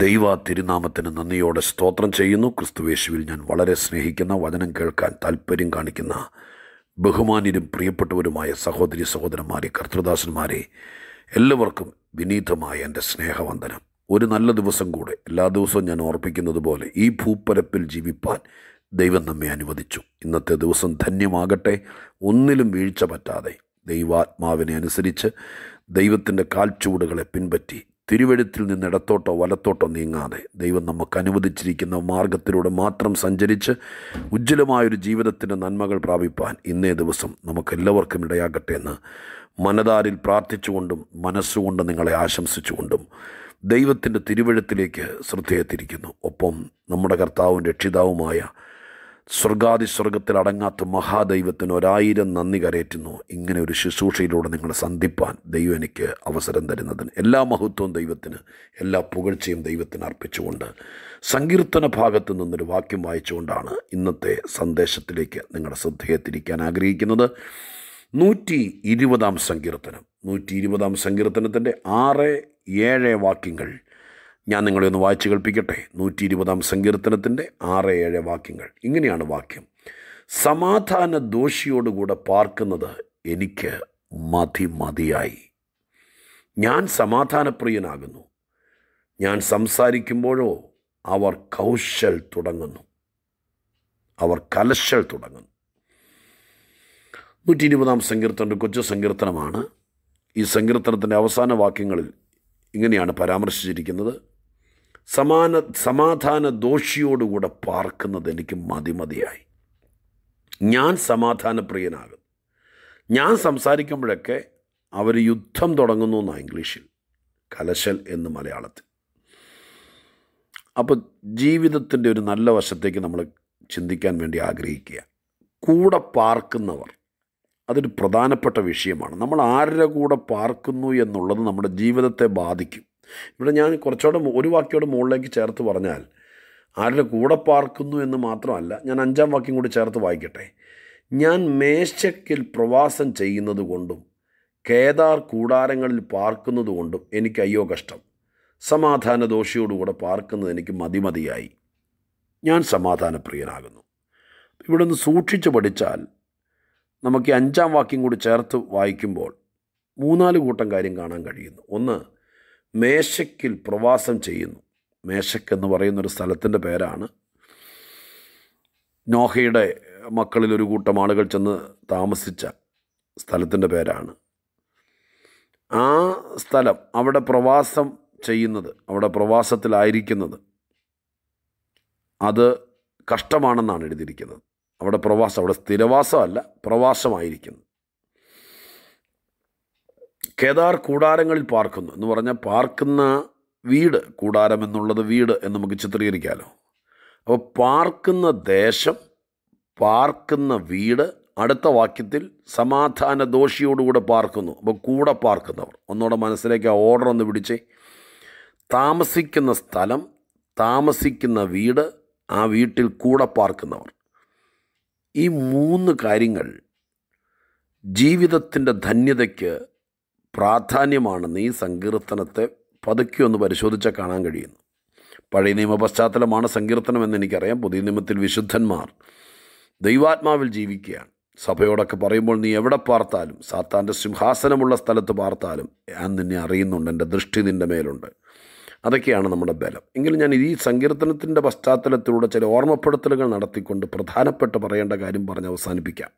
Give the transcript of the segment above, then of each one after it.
ദൈവ തിരുനാമത്തിന് നന്ദിയോടെ സ്തോത്രം ചെയ്യുന്നു ക്രിസ്തുവേശുവിൽ ഞാൻ വളരെ സ്നേഹിക്കുന്ന വചനം കേൾക്കാൻ താല്പര്യം കാണിക്കുന്ന ബഹുമാന്യരും പ്രിയപ്പെട്ടവരുമായ സഹോദരി സഹോദരന്മാരെ കർത്തൃദാസന്മാരെ എല്ലാവർക്കും വിനീതമായ എൻ്റെ സ്നേഹവന്ദനം ഒരു നല്ല ദിവസം കൂടെ എല്ലാ ദിവസവും ഞാൻ ഓർപ്പിക്കുന്നത് പോലെ ഈ ഭൂപ്പരപ്പിൽ ജീവിപ്പാൻ ദൈവം നമ്മെ അനുവദിച്ചു ഇന്നത്തെ ദിവസം ധന്യമാകട്ടെ ഒന്നിലും വീഴ്ച പറ്റാതെ ദൈവാത്മാവിനെ അനുസരിച്ച് ദൈവത്തിൻ്റെ കാൽച്ചുവടുകളെ പിൻപറ്റി തിരുവഴുത്തിൽ നിന്ന് ഇടത്തോട്ടോ വലത്തോട്ടോ നീങ്ങാതെ ദൈവം നമുക്ക് അനുവദിച്ചിരിക്കുന്ന മാർഗത്തിലൂടെ മാത്രം സഞ്ചരിച്ച് ഉജ്ജ്വലമായൊരു ജീവിതത്തിൻ്റെ നന്മകൾ പ്രാപിപ്പാൻ ഇന്നേ ദിവസം നമുക്കെല്ലാവർക്കും ഇടയാകട്ടെ എന്ന് മനതാരിൽ പ്രാർത്ഥിച്ചുകൊണ്ടും മനസ്സുകൊണ്ട് നിങ്ങളെ ആശംസിച്ചുകൊണ്ടും ദൈവത്തിൻ്റെ തിരുവഴുത്തിലേക്ക് ശ്രദ്ധയെത്തിരിക്കുന്നു ഒപ്പം നമ്മുടെ കർത്താവും രക്ഷിതാവുമായ സ്വർഗത്തിൽ അടങ്ങാത്ത മഹാദൈവത്തിന് ഒരായിരം നന്ദി കരയറ്റുന്നു ഇങ്ങനെ ഒരു ശുശ്രൂഷയിലൂടെ നിങ്ങളെ സന്ധിപ്പാൻ ദൈവം എനിക്ക് അവസരം തരുന്നതിന് എല്ലാ മഹത്വവും ദൈവത്തിന് എല്ലാ പുകഴ്ചയും ദൈവത്തിന് അർപ്പിച്ചുകൊണ്ട് സങ്കീർത്തന ഭാഗത്ത് നിന്നൊരു വാക്യം വായിച്ചുകൊണ്ടാണ് ഇന്നത്തെ സന്ദേശത്തിലേക്ക് നിങ്ങളുടെ ശ്രദ്ധയെ തിരിക്കാൻ ആഗ്രഹിക്കുന്നത് നൂറ്റി ഇരുപതാം സങ്കീർത്തനം നൂറ്റി ഇരുപതാം സങ്കീർത്തനത്തിൻ്റെ ആറ് ഏഴ് വാക്യങ്ങൾ ഞാൻ നിങ്ങളെ ഒന്ന് വായിച്ചു കേൾപ്പിക്കട്ടെ നൂറ്റി ഇരുപതാം സങ്കീർത്തനത്തിൻ്റെ ആറ് ഏഴ് വാക്യങ്ങൾ ഇങ്ങനെയാണ് വാക്യം സമാധാന ദോഷിയോടുകൂടെ പാർക്കുന്നത് എനിക്ക് മതി മതിയായി ഞാൻ സമാധാനപ്രിയനാകുന്നു ഞാൻ സംസാരിക്കുമ്പോഴോ അവർ കൗശൽ തുടങ്ങുന്നു അവർ കലശൽ തുടങ്ങുന്നു നൂറ്റി ഇരുപതാം സങ്കീർത്തനം കൊച്ചു സങ്കീർത്തനമാണ് ഈ സങ്കീർത്തനത്തിൻ്റെ അവസാന വാക്യങ്ങളിൽ ഇങ്ങനെയാണ് പരാമർശിച്ചിരിക്കുന്നത് സമാന സമാധാന ദോഷിയോടുകൂടെ പാർക്കുന്നത് എനിക്ക് മതിയായി ഞാൻ സമാധാനപ്രിയനാകുന്നു ഞാൻ സംസാരിക്കുമ്പോഴൊക്കെ അവർ യുദ്ധം തുടങ്ങുന്നു എന്നാണ് ഇംഗ്ലീഷിൽ കലശൽ എന്ന് മലയാളത്തിൽ അപ്പോൾ ജീവിതത്തിൻ്റെ ഒരു നല്ല വശത്തേക്ക് നമ്മൾ ചിന്തിക്കാൻ വേണ്ടി ആഗ്രഹിക്കുക കൂടെ പാർക്കുന്നവർ അതൊരു പ്രധാനപ്പെട്ട വിഷയമാണ് നമ്മൾ ആരുടെ കൂടെ പാർക്കുന്നു എന്നുള്ളത് നമ്മുടെ ജീവിതത്തെ ബാധിക്കും ഇവിടെ ഞാൻ കുറച്ചുകൂടെ ഒരു വാക്കിയോടെ മുകളിലേക്ക് ചേർത്ത് പറഞ്ഞാൽ ആരുടെ കൂടെ പാർക്കുന്നു എന്ന് മാത്രമല്ല ഞാൻ അഞ്ചാം വാക്യം കൂടി ചേർത്ത് വായിക്കട്ടെ ഞാൻ മേശക്കിൽ പ്രവാസം ചെയ്യുന്നത് കൊണ്ടും കേദാർ കൂടാരങ്ങളിൽ പാർക്കുന്നത് കൊണ്ടും എനിക്ക് അയ്യോ കഷ്ടം സമാധാന ദോഷിയോടുകൂടെ പാർക്കുന്നത് എനിക്ക് മതിമതിയായി ഞാൻ സമാധാനപ്രിയനാകുന്നു ഇവിടെ നിന്ന് സൂക്ഷിച്ച് പഠിച്ചാൽ നമുക്ക് അഞ്ചാം വാക്യം കൂടി ചേർത്ത് വായിക്കുമ്പോൾ മൂന്നാല് കൂട്ടം കാര്യം കാണാൻ കഴിയുന്നു ഒന്ന് മേശയ്ക്കിൽ പ്രവാസം ചെയ്യുന്നു മേശക്കെന്ന് പറയുന്നൊരു സ്ഥലത്തിൻ്റെ പേരാണ് നോഹയുടെ മക്കളിൽ ഒരു കൂട്ടം ആളുകൾ ചെന്ന് താമസിച്ച സ്ഥലത്തിൻ്റെ പേരാണ് ആ സ്ഥലം അവിടെ പ്രവാസം ചെയ്യുന്നത് അവിടെ പ്രവാസത്തിലായിരിക്കുന്നത് അത് കഷ്ടമാണെന്നാണ് എഴുതിയിരിക്കുന്നത് അവിടെ പ്രവാസം അവിടെ സ്ഥിരവാസമല്ല പ്രവാസമായിരിക്കുന്നു കേദാർ കൂടാരങ്ങളിൽ പാർക്കുന്നു എന്ന് പറഞ്ഞാൽ പാർക്കുന്ന വീട് കൂടാരം എന്നുള്ളത് വീട് എന്ന് നമുക്ക് ചിത്രീകരിക്കാമല്ലോ അപ്പോൾ പാർക്കുന്ന ദേശം പാർക്കുന്ന വീട് അടുത്ത വാക്യത്തിൽ സമാധാന ദോഷിയോടുകൂടെ പാർക്കുന്നു അപ്പോൾ കൂടെ പാർക്കുന്നവർ ഒന്നുകൂടെ മനസ്സിലേക്ക് ആ ഓർഡർ ഒന്ന് പിടിച്ചേ താമസിക്കുന്ന സ്ഥലം താമസിക്കുന്ന വീട് ആ വീട്ടിൽ കൂടെ പാർക്കുന്നവർ ഈ മൂന്ന് കാര്യങ്ങൾ ജീവിതത്തിൻ്റെ ധന്യതയ്ക്ക് പ്രാധാന്യമാണെന്ന് ഈ സങ്കീർത്തനത്തെ പതുക്കെ ഒന്ന് പരിശോധിച്ചാൽ കാണാൻ കഴിയുന്നു പഴയ നിയമ പശ്ചാത്തലമാണ് എന്ന് എനിക്കറിയാം പുതിയ നിയമത്തിൽ വിശുദ്ധന്മാർ ദൈവാത്മാവിൽ ജീവിക്കുകയാണ് സഭയോടൊക്കെ പറയുമ്പോൾ നീ എവിടെ പാർത്താലും സാത്താൻ്റെ സിംഹാസനമുള്ള സ്ഥലത്ത് പാർത്താലും ഞാൻ നിന്നെ അറിയുന്നുണ്ട് എൻ്റെ ദൃഷ്ടി നിൻ്റെ മേലുണ്ട് അതൊക്കെയാണ് നമ്മുടെ ബലം എങ്കിലും ഞാൻ ഈ സങ്കീർത്തനത്തിൻ്റെ പശ്ചാത്തലത്തിലൂടെ ചില ഓർമ്മപ്പെടുത്തലുകൾ നടത്തിക്കൊണ്ട് പ്രധാനപ്പെട്ട പറയേണ്ട കാര്യം പറഞ്ഞ് അവസാനിപ്പിക്കാം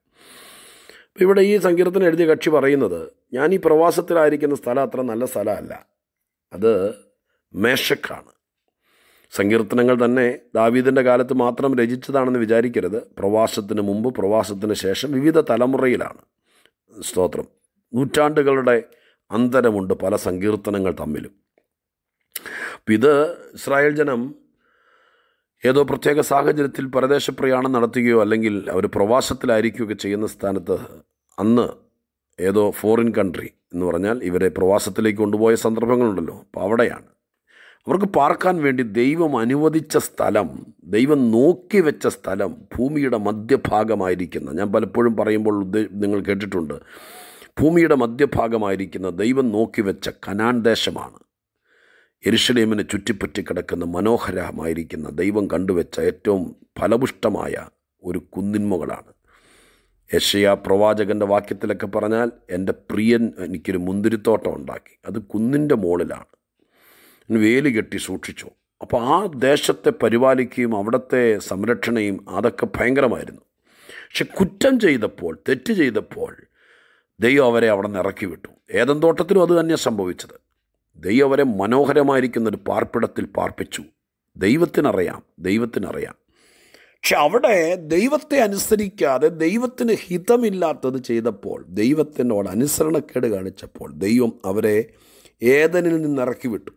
അപ്പോൾ ഇവിടെ ഈ സങ്കീർത്തനം എഴുതിയ കക്ഷി പറയുന്നത് ഞാൻ ഈ പ്രവാസത്തിലായിരിക്കുന്ന സ്ഥലം അത്ര നല്ല സ്ഥലമല്ല അത് മേശക്കാണ് സങ്കീർത്തനങ്ങൾ തന്നെ ദാവീദിൻ്റെ കാലത്ത് മാത്രം രചിച്ചതാണെന്ന് വിചാരിക്കരുത് പ്രവാസത്തിന് മുമ്പ് പ്രവാസത്തിന് ശേഷം വിവിധ തലമുറയിലാണ് സ്തോത്രം നൂറ്റാണ്ടുകളുടെ അന്തരമുണ്ട് പല സങ്കീർത്തനങ്ങൾ തമ്മിലും ഇത് ഇസ്രായേൽ ജനം ഏതോ പ്രത്യേക സാഹചര്യത്തിൽ പരദേശപ്രയാണം നടത്തുകയോ അല്ലെങ്കിൽ അവർ പ്രവാസത്തിലായിരിക്കുകയൊക്കെ ചെയ്യുന്ന സ്ഥാനത്ത് അന്ന് ഏതോ ഫോറിൻ കൺട്രി എന്ന് പറഞ്ഞാൽ ഇവരെ പ്രവാസത്തിലേക്ക് കൊണ്ടുപോയ സന്ദർഭങ്ങളുണ്ടല്ലോ അപ്പോൾ അവിടെയാണ് അവർക്ക് പാർക്കാൻ വേണ്ടി ദൈവം അനുവദിച്ച സ്ഥലം ദൈവം നോക്കി വെച്ച സ്ഥലം ഭൂമിയുടെ മധ്യഭാഗമായിരിക്കുന്ന ഞാൻ പലപ്പോഴും പറയുമ്പോൾ നിങ്ങൾ കേട്ടിട്ടുണ്ട് ഭൂമിയുടെ മധ്യഭാഗമായിരിക്കുന്ന ദൈവം നോക്കി വെച്ച കനാൻ ദേശമാണ് എരുഷലേമിന് ചുറ്റിപ്പറ്റി കിടക്കുന്ന മനോഹരമായിരിക്കുന്ന ദൈവം കണ്ടുവച്ച ഏറ്റവും ഫലപുഷ്ടമായ ഒരു കുന്നിന്മകളാണ് യശയ പ്രവാചകൻ്റെ വാക്യത്തിലൊക്കെ പറഞ്ഞാൽ എൻ്റെ പ്രിയൻ എനിക്കൊരു മുന്തിരിത്തോട്ടം ഉണ്ടാക്കി അത് കുന്നിൻ്റെ മുകളിലാണ് വേലി കെട്ടി സൂക്ഷിച്ചു അപ്പോൾ ആ ദേശത്തെ പരിപാലിക്കുകയും അവിടുത്തെ സംരക്ഷണയും അതൊക്കെ ഭയങ്കരമായിരുന്നു പക്ഷെ കുറ്റം ചെയ്തപ്പോൾ തെറ്റ് ചെയ്തപ്പോൾ ദൈവം അവരെ അവിടെ നിന്ന് ഇറക്കി വിട്ടു ഏതെന്തോട്ടത്തിലും അത് തന്നെയാണ് സംഭവിച്ചത് ദൈവവരെ അവരെ മനോഹരമായിരിക്കുന്ന ഒരു പാർപ്പിടത്തിൽ പാർപ്പിച്ചു ദൈവത്തിനറിയാം ദൈവത്തിനറിയാം പക്ഷെ അവിടെ ദൈവത്തെ അനുസരിക്കാതെ ദൈവത്തിന് ഹിതമില്ലാത്തത് ചെയ്തപ്പോൾ ദൈവത്തിനോട് അനുസരണക്കേട് കാണിച്ചപ്പോൾ ദൈവം അവരെ ഏതനിൽ നിന്ന് ഇറക്കി വിട്ടു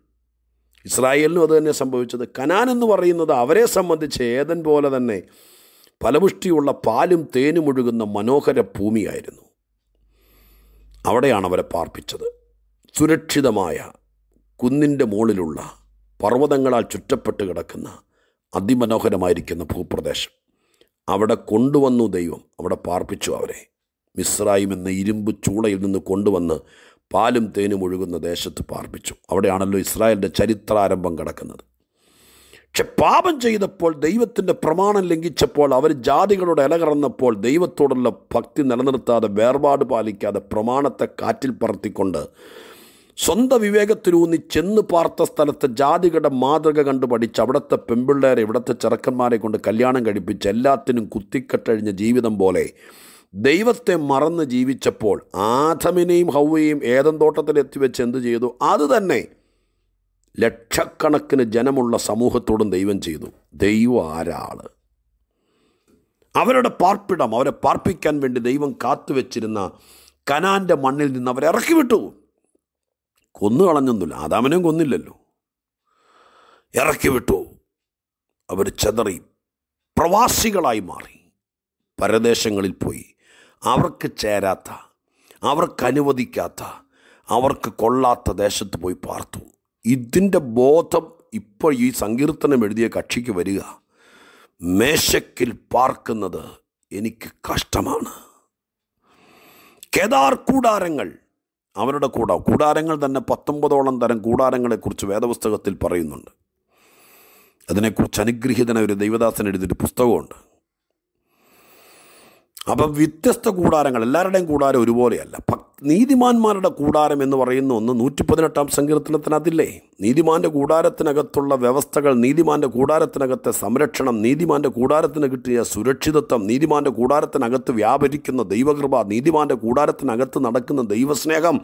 ഇസ്രായേലിനും അത് തന്നെ സംഭവിച്ചത് കനാൻ എന്ന് പറയുന്നത് അവരെ സംബന്ധിച്ച് ഏതൻ പോലെ തന്നെ ഫലപുഷ്ടിയുള്ള പാലും തേനും ഒഴുകുന്ന മനോഹര ഭൂമിയായിരുന്നു അവിടെയാണ് അവരെ പാർപ്പിച്ചത് സുരക്ഷിതമായ കുന്നിൻ്റെ മുകളിലുള്ള പർവ്വതങ്ങളാൽ ചുറ്റപ്പെട്ട് കിടക്കുന്ന അതിമനോഹരമായിരിക്കുന്ന ഭൂപ്രദേശം അവിടെ കൊണ്ടുവന്നു ദൈവം അവിടെ പാർപ്പിച്ചു അവരെ മിശ്രായും എന്ന ഇരുമ്പ് ചൂളയിൽ നിന്ന് കൊണ്ടുവന്ന് പാലും തേനും ഒഴുകുന്ന ദേശത്ത് പാർപ്പിച്ചു അവിടെയാണല്ലോ ഇസ്രായേലിൻ്റെ ചരിത്രാരംഭം കിടക്കുന്നത് പക്ഷെ പാപം ചെയ്തപ്പോൾ ദൈവത്തിൻ്റെ പ്രമാണം ലംഘിച്ചപ്പോൾ അവർ ജാതികളോട് ഇലകറന്നപ്പോൾ ദൈവത്തോടുള്ള ഭക്തി നിലനിർത്താതെ വേർപാട് പാലിക്കാതെ പ്രമാണത്തെ കാറ്റിൽ പറത്തിക്കൊണ്ട് സ്വന്തം വിവേകത്തിലൂന്നി ചെന്ന് പാർത്ത സ്ഥലത്തെ ജാതികളുടെ മാതൃക കണ്ടു പഠിച്ച് അവിടുത്തെ പെമ്പിള്ളേരെ ഇവിടുത്തെ ചെറുക്കന്മാരെ കൊണ്ട് കല്യാണം കഴിപ്പിച്ച് എല്ലാത്തിനും കുത്തിക്കെട്ടഴിഞ്ഞ ജീവിതം പോലെ ദൈവത്തെ മറന്ന് ജീവിച്ചപ്പോൾ ആധമിനെയും ഹൗവയെയും ഏതം തോട്ടത്തിലെത്തി വെച്ച് എന്ത് ചെയ്തു അത് തന്നെ ലക്ഷക്കണക്കിന് ജനമുള്ള സമൂഹത്തോടും ദൈവം ചെയ്തു ദൈവം ആരാൾ അവരുടെ പാർപ്പിടം അവരെ പാർപ്പിക്കാൻ വേണ്ടി ദൈവം കാത്തുവെച്ചിരുന്ന കനാൻ്റെ മണ്ണിൽ നിന്ന് അവരെ ഇറക്കി വിട്ടു കൊന്നു കളഞ്ഞൊന്നുമില്ല ആദാമനെയും കൊന്നില്ലല്ലോ ഇറക്കി വിട്ടു അവർ ചെതറി പ്രവാസികളായി മാറി പരദേശങ്ങളിൽ പോയി അവർക്ക് ചേരാത്ത അവർക്ക് അനുവദിക്കാത്ത അവർക്ക് കൊള്ളാത്ത ദേശത്ത് പോയി പാർത്തു ഇതിൻ്റെ ബോധം ഇപ്പോൾ ഈ സങ്കീർത്തനം എഴുതിയ കക്ഷിക്ക് വരിക മേശക്കിൽ പാർക്കുന്നത് എനിക്ക് കഷ്ടമാണ് കേദാർ കൂടാരങ്ങൾ അവരുടെ കൂട കൂടാരങ്ങൾ തന്നെ പത്തൊമ്പതോളം തരം കൂടാരങ്ങളെക്കുറിച്ച് വേദപുസ്തകത്തിൽ പറയുന്നുണ്ട് അതിനെക്കുറിച്ച് അനുഗ്രഹീതന ഒരു ദൈവദാസൻ എഴുതിയിട്ട് പുസ്തകമുണ്ട് അപ്പം വ്യത്യസ്ത കൂടാരങ്ങൾ എല്ലാവരുടെയും കൂടാരം ഒരുപോലെയല്ല നീതിമാന്മാരുടെ കൂടാരം എന്ന് പറയുന്ന ഒന്ന് നൂറ്റി പതിനെട്ടാം അതില്ലേ നീതിമാൻ്റെ കൂടാരത്തിനകത്തുള്ള വ്യവസ്ഥകൾ നീതിമാൻ്റെ കൂടാരത്തിനകത്തെ സംരക്ഷണം നീതിമാൻ്റെ കൂടാരത്തിന് കിട്ടിയ സുരക്ഷിതത്വം നീതിമാൻ്റെ കൂടാരത്തിനകത്ത് വ്യാപരിക്കുന്ന ദൈവകൃപ നീതിമാൻ്റെ കൂടാരത്തിനകത്ത് നടക്കുന്ന ദൈവസ്നേഹം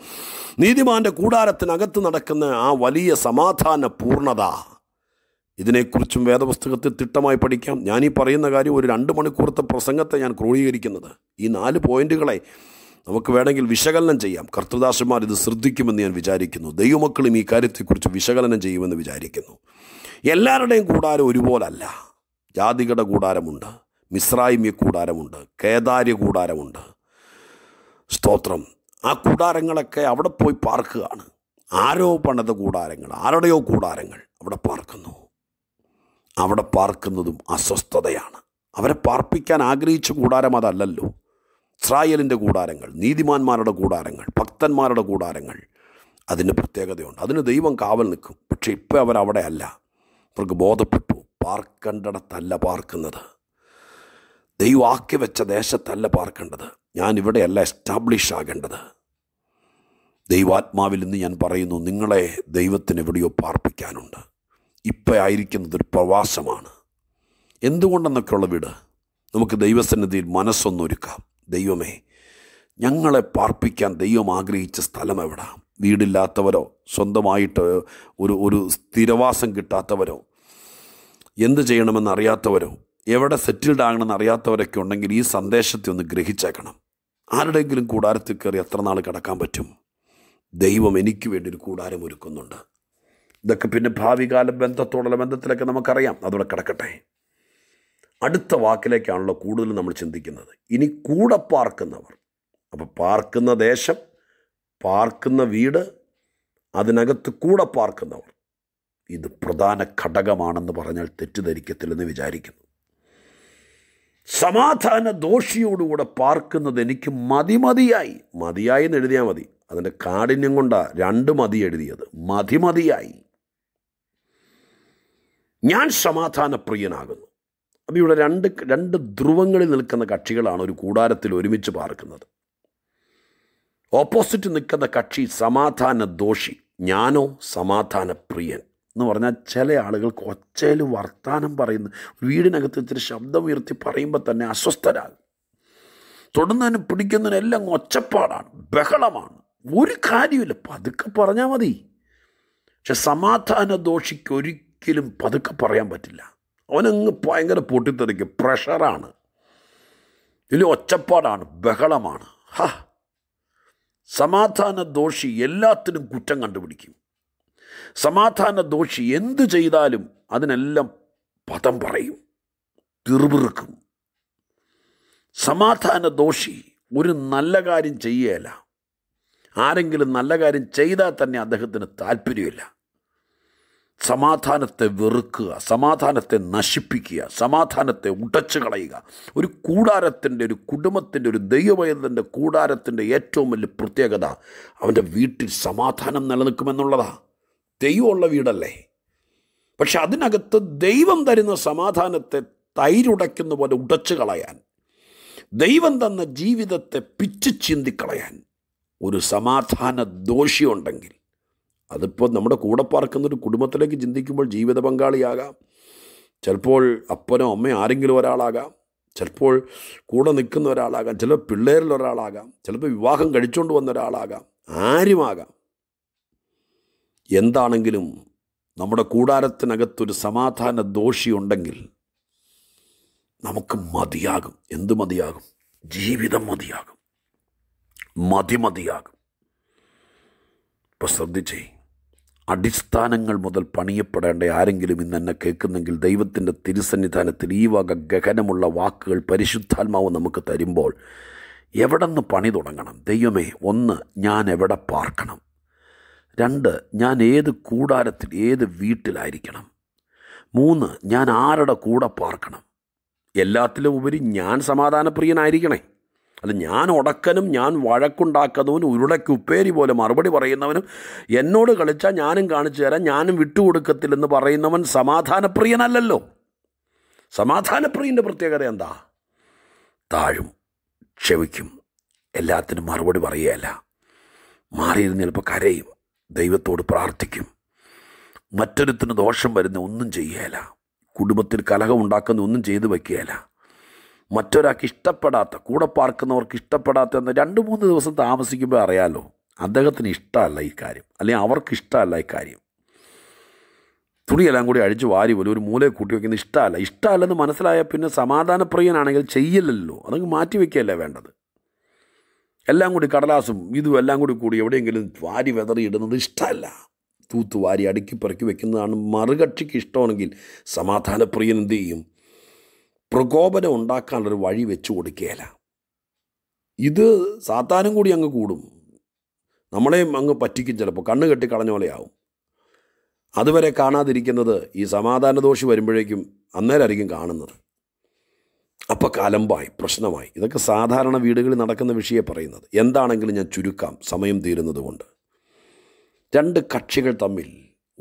നീതിമാൻ്റെ കൂടാരത്തിനകത്ത് നടക്കുന്ന ആ വലിയ സമാധാന പൂർണ്ണത ഇതിനെക്കുറിച്ചും വേദപുസ്തകത്തിൽ തിട്ടമായി പഠിക്കാം ഞാനീ പറയുന്ന കാര്യം ഒരു രണ്ട് മണിക്കൂറത്തെ പ്രസംഗത്തെ ഞാൻ ക്രോഡീകരിക്കുന്നത് ഈ നാല് പോയിന്റുകളെ നമുക്ക് വേണമെങ്കിൽ വിശകലനം ചെയ്യാം കർത്തൃദാസന്മാർ ഇത് ശ്രദ്ധിക്കുമെന്ന് ഞാൻ വിചാരിക്കുന്നു ദൈവമക്കളും ഈ കാര്യത്തെക്കുറിച്ച് വിശകലനം ചെയ്യുമെന്ന് വിചാരിക്കുന്നു എല്ലാവരുടെയും കൂടാരം ഒരുപോലല്ല ജാതികളുടെ കൂടാരമുണ്ട് മിശ്രായ്മ്യ കൂടാരമുണ്ട് കേദാര്യ കൂടാരമുണ്ട് സ്തോത്രം ആ കൂടാരങ്ങളൊക്കെ അവിടെ പോയി പാർക്കുകയാണ് ആരോ പണിത കൂടാരങ്ങൾ ആരുടെയോ കൂടാരങ്ങൾ അവിടെ പാർക്കുന്നു അവിടെ പാർക്കുന്നതും അസ്വസ്ഥതയാണ് അവരെ പാർപ്പിക്കാൻ ആഗ്രഹിച്ച കൂടാരം അതല്ലല്ലോ ഇസ്രായേലിൻ്റെ കൂടാരങ്ങൾ നീതിമാന്മാരുടെ കൂടാരങ്ങൾ ഭക്തന്മാരുടെ കൂടാരങ്ങൾ അതിന് പ്രത്യേകതയുണ്ട് അതിന് ദൈവം കാവൽ നിൽക്കും പക്ഷേ ഇപ്പോൾ അവരവിടെ അല്ല അവർക്ക് ബോധപ്പെട്ടു പാർക്കേണ്ടടത്തല്ല പാർക്കുന്നത് ദൈവം വെച്ച ദേശത്തല്ല പാർക്കേണ്ടത് ഞാൻ ഇവിടെയല്ല എസ്റ്റാബ്ലിഷ് ആകേണ്ടത് ദൈവാത്മാവിൽ നിന്ന് ഞാൻ പറയുന്നു നിങ്ങളെ ദൈവത്തിന് എവിടെയോ പാർപ്പിക്കാനുണ്ട് ഇപ്പം ആയിരിക്കുന്നത് ഒരു പ്രവാസമാണ് എന്തുകൊണ്ടെന്നൊക്കെയുള്ള വീട് നമുക്ക് ദൈവസന്നിധിയിൽ മനസ്സൊന്നൊരുക്കാം ദൈവമേ ഞങ്ങളെ പാർപ്പിക്കാൻ ദൈവം ആഗ്രഹിച്ച സ്ഥലം എവിടെ വീടില്ലാത്തവരോ സ്വന്തമായിട്ട് ഒരു ഒരു സ്ഥിരവാസം കിട്ടാത്തവരോ എന്ത് ചെയ്യണമെന്ന് അറിയാത്തവരോ എവിടെ സെറ്റിൽഡ് ആകണമെന്ന് അറിയാത്തവരൊക്കെ ഉണ്ടെങ്കിൽ ഈ സന്ദേശത്തെ ഒന്ന് ഗ്രഹിച്ചേക്കണം ആരുടെയെങ്കിലും കൂടാരത്തിൽ കയറി എത്ര നാൾ കിടക്കാൻ പറ്റും ദൈവം എനിക്ക് വേണ്ടി ഒരു കൂടാരം ഒരുക്കുന്നുണ്ട് ഇതൊക്കെ പിന്നെ ഭാവി കാല ബന്ധത്തോടുള്ള ബന്ധത്തിലൊക്കെ നമുക്കറിയാം അതോടെ കിടക്കട്ടെ അടുത്ത വാക്കിലേക്കാണല്ലോ കൂടുതൽ നമ്മൾ ചിന്തിക്കുന്നത് ഇനി കൂടെ പാർക്കുന്നവർ അപ്പോൾ പാർക്കുന്ന ദേശം പാർക്കുന്ന വീട് അതിനകത്ത് കൂടെ പാർക്കുന്നവർ ഇത് പ്രധാന ഘടകമാണെന്ന് പറഞ്ഞാൽ തെറ്റിദ്ധരിക്കത്തില്ലെന്ന് വിചാരിക്കുന്നു സമാധാന ദോഷിയോടുകൂടെ പാർക്കുന്നത് എനിക്ക് മതി മതിയായി മതിയായി എന്ന് എഴുതിയാൽ മതി അതിൻ്റെ കാഠിന്യം കൊണ്ടാണ് രണ്ട് മതി എഴുതിയത് മതി മതിയായി ഞാൻ സമാധാനപ്രിയനാകുന്നു അപ്പോൾ ഇവിടെ രണ്ട് രണ്ട് ധ്രുവങ്ങളിൽ നിൽക്കുന്ന കക്ഷികളാണ് ഒരു കൂടാരത്തിൽ ഒരുമിച്ച് പാർക്കുന്നത് ഓപ്പോസിറ്റ് നിൽക്കുന്ന കക്ഷി സമാധാന ദോഷി ഞാനോ സമാധാന പ്രിയൻ എന്ന് പറഞ്ഞാൽ ചില ആളുകൾ ഒച്ചയിൽ വർത്തമാനം പറയുന്ന വീടിനകത്ത് ഇത്തിരി ശബ്ദം ഉയർത്തി പറയുമ്പോൾ തന്നെ അസ്വസ്ഥരാകും തൊടുന്നതിനും പിടിക്കുന്നതിനും എല്ലാം ഒച്ചപ്പാടാണ് ബഹളമാണ് ഒരു കാര്യമില്ല പതുക്കെ പറഞ്ഞാൽ മതി പക്ഷെ സമാധാന ദോഷിക്ക് ഒരിക്കലും പതുക്കെ പറയാൻ പറ്റില്ല അവനങ്ങ് ഭയങ്കര പൊട്ടിത്തെറിക്കും പ്രഷറാണ് ഇതിൽ ഒച്ചപ്പാടാണ് ബഹളമാണ് ഹ സമാധാന ദോഷി എല്ലാത്തിനും കുറ്റം കണ്ടുപിടിക്കും സമാധാന ദോഷി എന്ത് ചെയ്താലും അതിനെല്ലാം പദം പറയും തിറുപിറുക്കും സമാധാന ദോഷി ഒരു നല്ല കാര്യം ചെയ്യുകയല്ല ആരെങ്കിലും നല്ല കാര്യം ചെയ്താൽ തന്നെ അദ്ദേഹത്തിന് താല്പര്യമില്ല സമാധാനത്തെ വെറുക്കുക സമാധാനത്തെ നശിപ്പിക്കുക സമാധാനത്തെ ഉടച്ചു കളയുക ഒരു കൂടാരത്തിൻ്റെ ഒരു കുടുംബത്തിൻ്റെ ഒരു ദൈവവേദൻ്റെ കൂടാരത്തിൻ്റെ ഏറ്റവും വലിയ പ്രത്യേകത അവൻ്റെ വീട്ടിൽ സമാധാനം നിലനിൽക്കുമെന്നുള്ളതാണ് ദൈവമുള്ള വീടല്ലേ പക്ഷെ അതിനകത്ത് ദൈവം തരുന്ന സമാധാനത്തെ തൈരുടയ്ക്കുന്ന പോലെ ഉടച്ചു കളയാൻ ദൈവം തന്ന ജീവിതത്തെ പിച്ചു ചിന്തിക്കളയാൻ ഒരു സമാധാന ദോഷിയുണ്ടെങ്കിൽ അതിപ്പോൾ നമ്മുടെ കൂടെ പാർക്കുന്ന ഒരു കുടുംബത്തിലേക്ക് ചിന്തിക്കുമ്പോൾ ജീവിത പങ്കാളിയാകാം ചിലപ്പോൾ അപ്പനോ അമ്മയോ ആരെങ്കിലും ഒരാളാകാം ചിലപ്പോൾ കൂടെ നിൽക്കുന്ന ഒരാളാകാം ചിലപ്പോൾ പിള്ളേരിൽ ഒരാളാകാം ചിലപ്പോൾ വിവാഹം കഴിച്ചുകൊണ്ട് വന്ന ഒരാളാകാം ആരുമാകാം എന്താണെങ്കിലും നമ്മുടെ കൂടാരത്തിനകത്തൊരു സമാധാന ദോഷിയുണ്ടെങ്കിൽ നമുക്ക് മതിയാകും എന്ത് മതിയാകും ജീവിതം മതിയാകും മതി മതിയാകും ഇപ്പം ശ്രദ്ധിച്ചേ അടിസ്ഥാനങ്ങൾ മുതൽ പണിയപ്പെടേണ്ട ആരെങ്കിലും ഇന്ന് എന്നെ കേൾക്കുന്നെങ്കിൽ ദൈവത്തിൻ്റെ തിരുസന്നിധാനത്തിൽ ഈ വക ഗഹനമുള്ള വാക്കുകൾ പരിശുദ്ധാത്മാവ് നമുക്ക് തരുമ്പോൾ എവിടെ നിന്ന് പണി തുടങ്ങണം ദൈവമേ ഒന്ന് ഞാൻ എവിടെ പാർക്കണം രണ്ട് ഞാൻ ഏത് കൂടാരത്തിൽ ഏത് വീട്ടിലായിരിക്കണം മൂന്ന് ഞാൻ ആരുടെ കൂടെ പാർക്കണം എല്ലാത്തിലും ഉപരി ഞാൻ സമാധാനപ്രിയനായിരിക്കണേ അല്ല ഞാൻ ഉടക്കനും ഞാൻ വഴക്കുണ്ടാക്കുന്നവനും ഉരുളയ്ക്ക് ഉപ്പേരി പോലെ മറുപടി പറയുന്നവനും എന്നോട് കളിച്ചാൽ ഞാനും കാണിച്ചു തരാം ഞാനും വിട്ടുകൊടുക്കത്തില്ലെന്ന് പറയുന്നവൻ സമാധാനപ്രിയനല്ലല്ലോ സമാധാനപ്രിയൻ്റെ പ്രത്യേകത എന്താ താഴും ക്ഷമിക്കും എല്ലാത്തിനും മറുപടി പറയുകയല്ല മാറിയിരുന്ന് ചിലപ്പോൾ കരയും ദൈവത്തോട് പ്രാർത്ഥിക്കും മറ്റൊരുത്തിന് ദോഷം വരുന്ന ഒന്നും ചെയ്യുകയില്ല കുടുംബത്തിൽ കലഹം ഉണ്ടാക്കുന്ന ഒന്നും ചെയ്തു വയ്ക്കുകയില്ല മറ്റൊരാൾക്ക് ഇഷ്ടപ്പെടാത്ത കൂടെ പാർക്കുന്നവർക്ക് ഇഷ്ടപ്പെടാത്ത എന്ന് രണ്ട് മൂന്ന് ദിവസം താമസിക്കുമ്പോൾ അറിയാലോ അദ്ദേഹത്തിന് ഇഷ്ടമല്ല ഈ കാര്യം അല്ലെങ്കിൽ അവർക്ക് ഇഷ്ടമല്ല ഈ കാര്യം തുണിയെല്ലാം കൂടി അഴിച്ച് വാരി പോലും ഒരു മൂലയെ കൂട്ടി വയ്ക്കുന്നത് ഇഷ്ടമല്ല ഇഷ്ടമല്ലെന്ന് മനസ്സിലായ പിന്നെ സമാധാനപ്രിയനാണെങ്കിൽ ചെയ്യില്ലല്ലോ അതങ്ങ് മാറ്റി വയ്ക്കുകയല്ലേ വേണ്ടത് എല്ലാം കൂടി കടലാസും ഇതും എല്ലാം കൂടി കൂടി എവിടെയെങ്കിലും വാരി ഇടുന്നത് ഇഷ്ടമല്ല തൂത്ത് വാരി അടുക്കി പെറുക്കി വെക്കുന്നതാണ് മറുകക്ഷിക്ക് ഇഷ്ടമാണെങ്കിൽ സമാധാനപ്രിയൻ എന്ത് ചെയ്യും പ്രകോപനം ഉണ്ടാക്കാനുള്ളൊരു വഴി വെച്ചു കൊടുക്കുകയില്ല ഇത് സാത്താനും കൂടി അങ്ങ് കൂടും നമ്മളെയും അങ്ങ് പറ്റിക്കും ചിലപ്പോൾ കണ്ണ് കെട്ടിക്കളഞ്ഞ പോലെയാവും അതുവരെ കാണാതിരിക്കുന്നത് ഈ സമാധാനദോഷി വരുമ്പോഴേക്കും അന്നേരായിരിക്കും കാണുന്നത് അപ്പോൾ കലമ്പായി പ്രശ്നമായി ഇതൊക്കെ സാധാരണ വീടുകളിൽ നടക്കുന്ന വിഷയം പറയുന്നത് എന്താണെങ്കിലും ഞാൻ ചുരുക്കാം സമയം തീരുന്നതുകൊണ്ട് രണ്ട് കക്ഷികൾ തമ്മിൽ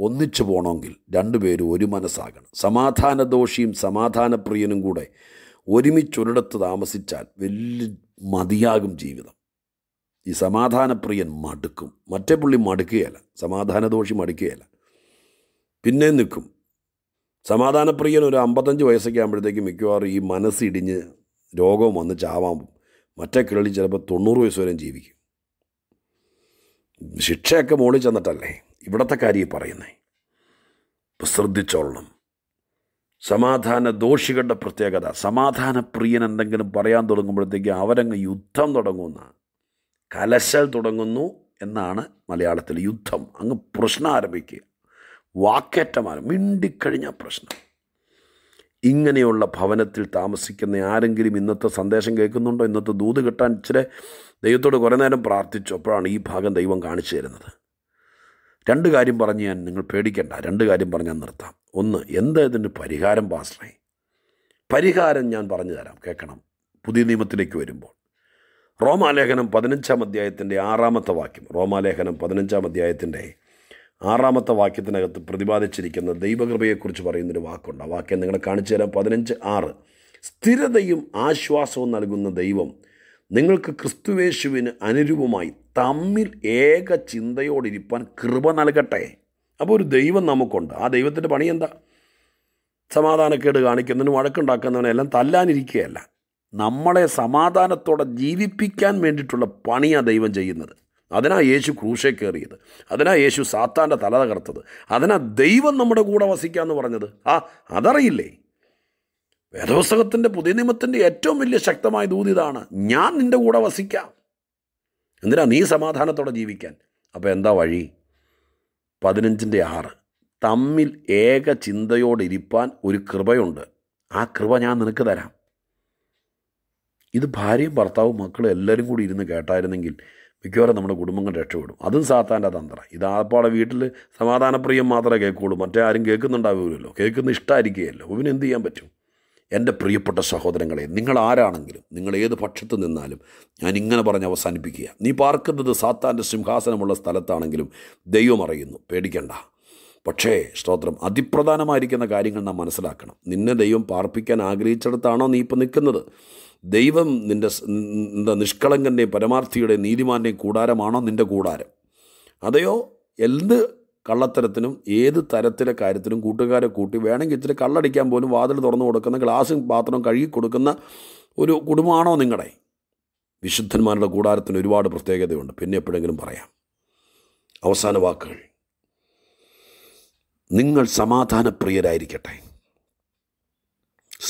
ഒന്നിച്ചു പോകണമെങ്കിൽ രണ്ടുപേരും ഒരു മനസ്സാകണം സമാധാന സമാധാന സമാധാനപ്രിയനും കൂടെ ഒരുമിച്ചൊരിടത്ത് താമസിച്ചാൽ വലിയ മതിയാകും ജീവിതം ഈ സമാധാനപ്രിയൻ മടുക്കും മറ്റേ പുള്ളി മടുക്കുകയല്ല ദോഷി മടുക്കുകയല്ല പിന്നെ നിൽക്കും സമാധാനപ്രിയൻ ഒരു അമ്പത്തഞ്ച് വയസ്സൊക്കെ ആകുമ്പോഴത്തേക്ക് മിക്കവാറും ഈ മനസ്സിടിഞ്ഞ് രോഗം വന്ന് ചാവാൻ മറ്റേ കിളി ചിലപ്പോൾ തൊണ്ണൂറ് വയസ്സ് വരെയും ജീവിക്കും ശിക്ഷയൊക്കെ മോളിൽ ചെന്നിട്ടല്ലേ ഇവിടത്തെ കാര്യം പറയുന്നേ ഇപ്പം ശ്രദ്ധിച്ചോളണം സമാധാന ദോഷികളുടെ പ്രത്യേകത സമാധാന പ്രിയൻ എന്തെങ്കിലും പറയാൻ തുടങ്ങുമ്പോഴത്തേക്ക് അവരങ്ങ് യുദ്ധം തുടങ്ങുന്ന കലശൽ തുടങ്ങുന്നു എന്നാണ് മലയാളത്തിൽ യുദ്ധം അങ്ങ് പ്രശ്നം ആരംഭിക്കുക വാക്കേറ്റമാണ് മിണ്ടിക്കഴിഞ്ഞ പ്രശ്നം ഇങ്ങനെയുള്ള ഭവനത്തിൽ താമസിക്കുന്ന ആരെങ്കിലും ഇന്നത്തെ സന്ദേശം കേൾക്കുന്നുണ്ടോ ഇന്നത്തെ ദൂത് കിട്ടാൻ ഇച്ചിരി ദൈവത്തോട് കുറേ നേരം പ്രാർത്ഥിച്ചു അപ്പോഴാണ് ഈ ഭാഗം ദൈവം കാണിച്ചു തരുന്നത് രണ്ട് കാര്യം പറഞ്ഞ് ഞാൻ നിങ്ങൾ പേടിക്കേണ്ട രണ്ട് കാര്യം പറഞ്ഞ് ഞാൻ നിർത്താം ഒന്ന് എന്താ ഇതിന് പരിഹാരം പാസ്റ്ററേ പരിഹാരം ഞാൻ പറഞ്ഞു തരാം കേൾക്കണം പുതിയ നിയമത്തിലേക്ക് വരുമ്പോൾ റോമാലേഖനം പതിനഞ്ചാം അധ്യായത്തിൻ്റെ ആറാമത്തെ വാക്യം റോമാലേഖനം പതിനഞ്ചാം അധ്യായത്തിൻ്റെ ആറാമത്തെ വാക്യത്തിനകത്ത് പ്രതിപാദിച്ചിരിക്കുന്ന ദൈവകൃപയെക്കുറിച്ച് പറയുന്നൊരു വാക്കുണ്ട് ആ വാക്യം നിങ്ങളെ കാണിച്ചു തരാം പതിനഞ്ച് ആറ് സ്ഥിരതയും ആശ്വാസവും നൽകുന്ന ദൈവം നിങ്ങൾക്ക് ക്രിസ്തുവേശുവിന് അനുരൂപമായി തമ്മിൽ ഏക ചിന്തയോടിരിപ്പാൻ കൃപ നൽകട്ടെ അപ്പോൾ ഒരു ദൈവം നമുക്കുണ്ട് ആ ദൈവത്തിൻ്റെ പണി എന്താ സമാധാനക്കേട് കാണിക്കുന്നതിനും വഴക്കുണ്ടാക്കുന്നവനെല്ലാം തല്ലാനിരിക്കുകയല്ല നമ്മളെ സമാധാനത്തോടെ ജീവിപ്പിക്കാൻ വേണ്ടിയിട്ടുള്ള പണിയാണ് ദൈവം ചെയ്യുന്നത് അതിനാണ് യേശു ക്രൂശെ കയറിയത് അതിനാ യേശു സാത്താൻ്റെ തല തകർത്തത് അതിനാ ദൈവം നമ്മുടെ കൂടെ വസിക്കാമെന്ന് പറഞ്ഞത് ആ അതറിയില്ലേ വേദപുസ്തകത്തിൻ്റെ പുതിയ നിയമത്തിൻ്റെ ഏറ്റവും വലിയ ശക്തമായ ദൂതിതാണ് ഞാൻ നിൻ്റെ കൂടെ വസിക്കാം എന്തിനാ നീ സമാധാനത്തോടെ ജീവിക്കാൻ അപ്പോൾ എന്താ വഴി പതിനഞ്ചിൻ്റെ ആറ് തമ്മിൽ ഏക ചിന്തയോടിരിപ്പാൻ ഒരു കൃപയുണ്ട് ആ കൃപ ഞാൻ നിനക്ക് തരാം ഇത് ഭാര്യയും ഭർത്താവും മക്കളും എല്ലാവരും കൂടി ഇരുന്ന് കേട്ടായിരുന്നെങ്കിൽ മിക്കവാറും നമ്മുടെ കുടുംബങ്ങൾ രക്ഷപ്പെടും അതും സാത്താൻ്റെ തന്ത്രം ഇതാപ്പാടെ വീട്ടിൽ സമാധാനപ്രിയം മാത്രമേ കേൾക്കുകയുള്ളൂ മറ്റേ ആരും കേൾക്കുന്നുണ്ടാവുമല്ലോ കേൾക്കുന്ന ഇഷ്ടമായിരിക്കുകയല്ലോ പിന്നെ എന്ത് ചെയ്യാൻ പറ്റും എൻ്റെ പ്രിയപ്പെട്ട സഹോദരങ്ങളെ നിങ്ങൾ ആരാണെങ്കിലും നിങ്ങൾ ഏത് പക്ഷത്ത് നിന്നാലും ഞാൻ ഇങ്ങനെ പറഞ്ഞ് അവസാനിപ്പിക്കുക നീ പാർക്കുന്നത് സാത്താൻ്റെ സിംഹാസനമുള്ള സ്ഥലത്താണെങ്കിലും ദൈവം അറിയുന്നു പേടിക്കണ്ട പക്ഷേ സ്തോത്രം അതിപ്രധാനമായിരിക്കുന്ന കാര്യങ്ങൾ നാം മനസ്സിലാക്കണം നിന്നെ ദൈവം പാർപ്പിക്കാൻ ആഗ്രഹിച്ചിടത്താണോ നീ ഇപ്പോൾ നിൽക്കുന്നത് ദൈവം നിൻ്റെ നിഷ്കളങ്കൻ്റെയും പരമാർത്ഥിയുടെയും നീതിമാൻ്റെയും കൂടാരമാണോ നിൻ്റെ കൂടാരം അതെയോ എന്ത് കള്ളത്തരത്തിനും ഏത് തരത്തിലെ കാര്യത്തിനും കൂട്ടുകാരെ കൂട്ടി വേണമെങ്കിൽ ഇച്ചിരി കള്ളടിക്കാൻ പോലും വാതിൽ തുറന്നു കൊടുക്കുന്ന ഗ്ലാസും പാത്രം കഴുകി കൊടുക്കുന്ന ഒരു കുടുംബമാണോ നിങ്ങളുടെ വിശുദ്ധന്മാരുടെ കൂടാരത്തിന് ഒരുപാട് പ്രത്യേകതയുണ്ട് പിന്നെ എപ്പോഴെങ്കിലും പറയാം അവസാന വാക്കുകൾ നിങ്ങൾ സമാധാനപ്രിയരായിരിക്കട്ടെ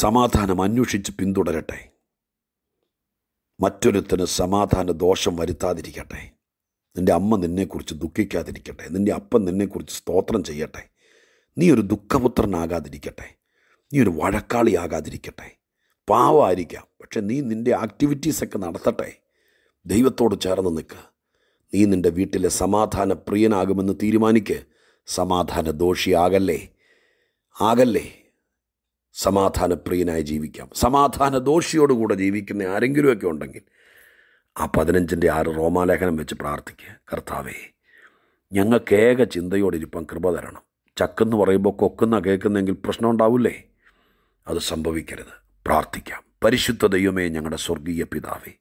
സമാധാനം അന്വേഷിച്ച് പിന്തുടരട്ടെ മറ്റൊരുത്തിന് സമാധാന ദോഷം വരുത്താതിരിക്കട്ടെ നിൻ്റെ അമ്മ നിന്നെക്കുറിച്ച് ദുഃഖിക്കാതിരിക്കട്ടെ നിൻ്റെ അപ്പൻ നിന്നെക്കുറിച്ച് സ്തോത്രം ചെയ്യട്ടെ നീ ഒരു ദുഃഖപുത്രനാകാതിരിക്കട്ടെ നീ ഒരു വഴക്കാളിയാകാതിരിക്കട്ടെ പാവമായിരിക്കാം പക്ഷേ നീ നിൻ്റെ ആക്ടിവിറ്റീസൊക്കെ നടത്തട്ടെ ദൈവത്തോട് ചേർന്ന് നിൽക്കുക നീ നിൻ്റെ വീട്ടിലെ സമാധാന പ്രിയനാകുമെന്ന് തീരുമാനിക്ക് സമാധാന ദോഷിയാകല്ലേ ആകല്ലേ സമാധാനപ്രിയനായി ജീവിക്കാം സമാധാന ദോഷിയോടുകൂടെ ജീവിക്കുന്ന ആരെങ്കിലുമൊക്കെ ഉണ്ടെങ്കിൽ ആ പതിനഞ്ചിൻ്റെ ആറ് റോമാലേഖനം വെച്ച് പ്രാർത്ഥിക്കുക കർത്താവേ ഞങ്ങൾക്ക് ഏക ചിന്തയോടിരിപ്പം കൃപ തരണം ചക്കെന്ന് പറയുമ്പോൾ കൊക്കുന്ന കേൾക്കുന്നെങ്കിൽ പ്രശ്നം ഉണ്ടാവില്ലേ അത് സംഭവിക്കരുത് പ്രാർത്ഥിക്കാം പരിശുദ്ധ ദൈവമേ ഞങ്ങളുടെ സ്വർഗീയ പിതാവേ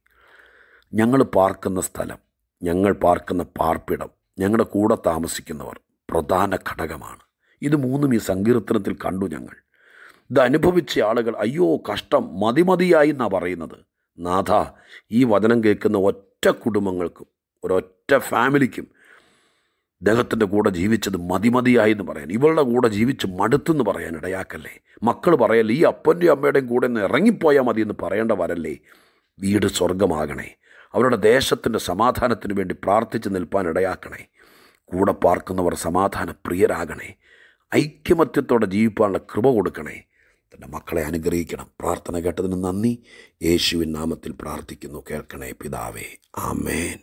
ഞങ്ങൾ പാർക്കുന്ന സ്ഥലം ഞങ്ങൾ പാർക്കുന്ന പാർപ്പിടം ഞങ്ങളുടെ കൂടെ താമസിക്കുന്നവർ പ്രധാന ഘടകമാണ് ഇത് മൂന്നും ഈ സങ്കീർത്തനത്തിൽ കണ്ടു ഞങ്ങൾ ഇത് അനുഭവിച്ച ആളുകൾ അയ്യോ കഷ്ടം മതിമതിയായി എന്നാണ് പറയുന്നത് നാഥ ഈ വചനം കേൾക്കുന്ന ഒറ്റ കുടുംബങ്ങൾക്കും ഒരൊറ്റ ഫാമിലിക്കും അദ്ദേഹത്തിൻ്റെ കൂടെ ജീവിച്ചത് മതിമതിയായി എന്ന് പറയാൻ ഇവളുടെ കൂടെ ജീവിച്ച് മടുത്തെന്ന് പറയാൻ ഇടയാക്കല്ലേ മക്കൾ പറയല്ലേ ഈ അപ്പൻ്റെയും അമ്മയുടെയും കൂടെ ഒന്ന് ഇറങ്ങിപ്പോയാൽ മതി എന്ന് പറയേണ്ട വരല്ലേ വീട് സ്വർഗമാകണേ അവരുടെ ദേശത്തിൻ്റെ സമാധാനത്തിന് വേണ്ടി പ്രാർത്ഥിച്ച് നിൽപ്പാൻ ഇടയാക്കണേ കൂടെ പാർക്കുന്നവർ സമാധാന പ്രിയരാകണേ ഐക്യമത്യത്തോടെ ജീവിപ്പാനുള്ള കൃപ കൊടുക്കണേ തൻ്റെ മക്കളെ അനുഗ്രഹിക്കണം പ്രാർത്ഥന കേട്ടതിന് നന്ദി യേശുവിൻ നാമത്തിൽ പ്രാർത്ഥിക്കുന്നു കേൾക്കണേ പിതാവേ ആമേൻ